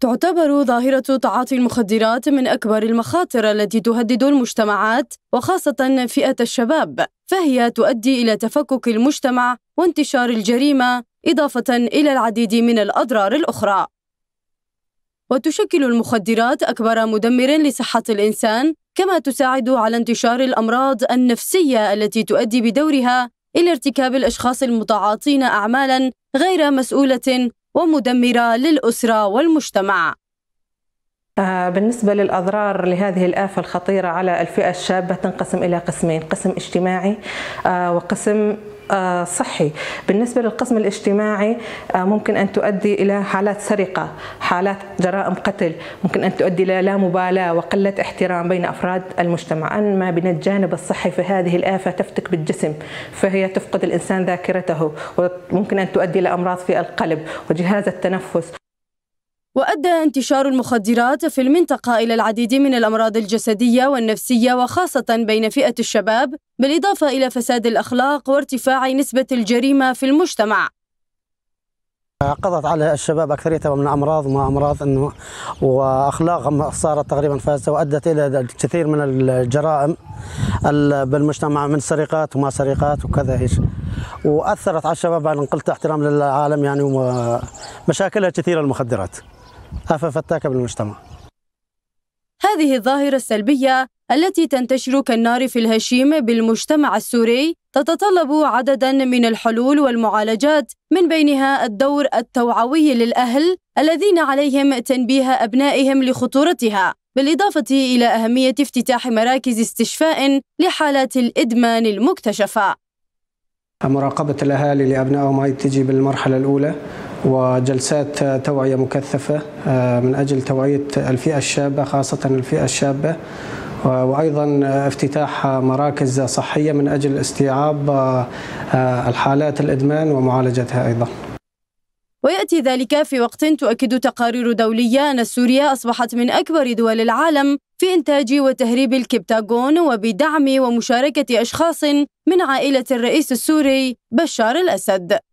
تعتبر ظاهرة تعاطي المخدرات من أكبر المخاطر التي تهدد المجتمعات وخاصة فئة الشباب، فهي تؤدي إلى تفكك المجتمع وانتشار الجريمة، إضافة إلى العديد من الأضرار الأخرى. وتشكل المخدرات أكبر مدمر لصحة الإنسان، كما تساعد على انتشار الأمراض النفسية التي تؤدي بدورها إلى ارتكاب الأشخاص المتعاطين أعمالا غير مسؤولة ومدمرة للأسرة والمجتمع آه، بالنسبة للأضرار لهذه الآفة الخطيرة على الفئة الشابة تنقسم إلى قسمين قسم اجتماعي آه، وقسم آه، صحي بالنسبة للقسم الاجتماعي ممكن أن تؤدي إلى حالات سرقة حالات جرائم قتل ممكن أن تؤدي إلى لا مبالاة وقلة احترام بين أفراد المجتمع أما من الجانب الصحي فهذه الآفة تفتك بالجسم فهي تفقد الإنسان ذاكرته وممكن أن تؤدي إلى أمراض في القلب وجهاز التنفس وأدى انتشار المخدرات في المنطقة إلى العديد من الأمراض الجسدية والنفسية وخاصة بين فئة الشباب بالإضافة إلى فساد الأخلاق وارتفاع نسبة الجريمة في المجتمع قضت على الشباب اكثريتها من امراض وما امراض انه واخلاقهم صارت تقريبا فاسده وادت الى الكثير من الجرائم بالمجتمع من سرقات وما سرقات وكذا هيك واثرت على الشباب انا قلت احترام للعالم يعني ومشاكلها كثيره المخدرات فتاكة بالمجتمع هذه الظاهرة السلبية التي تنتشر كالنار في الهشيم بالمجتمع السوري تتطلب عددا من الحلول والمعالجات من بينها الدور التوعوي للأهل الذين عليهم تنبيه أبنائهم لخطورتها بالإضافة إلى أهمية افتتاح مراكز استشفاء لحالات الإدمان المكتشفة مراقبة الأهالي لأبنائهم هي تجي بالمرحلة الأولى وجلسات توعية مكثفة آه، من أجل توعية الفئة الشابة خاصة الفئة الشابة وأيضا افتتاح مراكز صحية من أجل استيعاب آه، آه، الحالات الإدمان ومعالجتها أيضا ويأتي ذلك في وقت تؤكد تقارير دولية أن سوريا أصبحت من أكبر دول العالم في إنتاج وتهريب الكبتاغون وبدعم ومشاركة أشخاص من عائلة الرئيس السوري بشار الأسد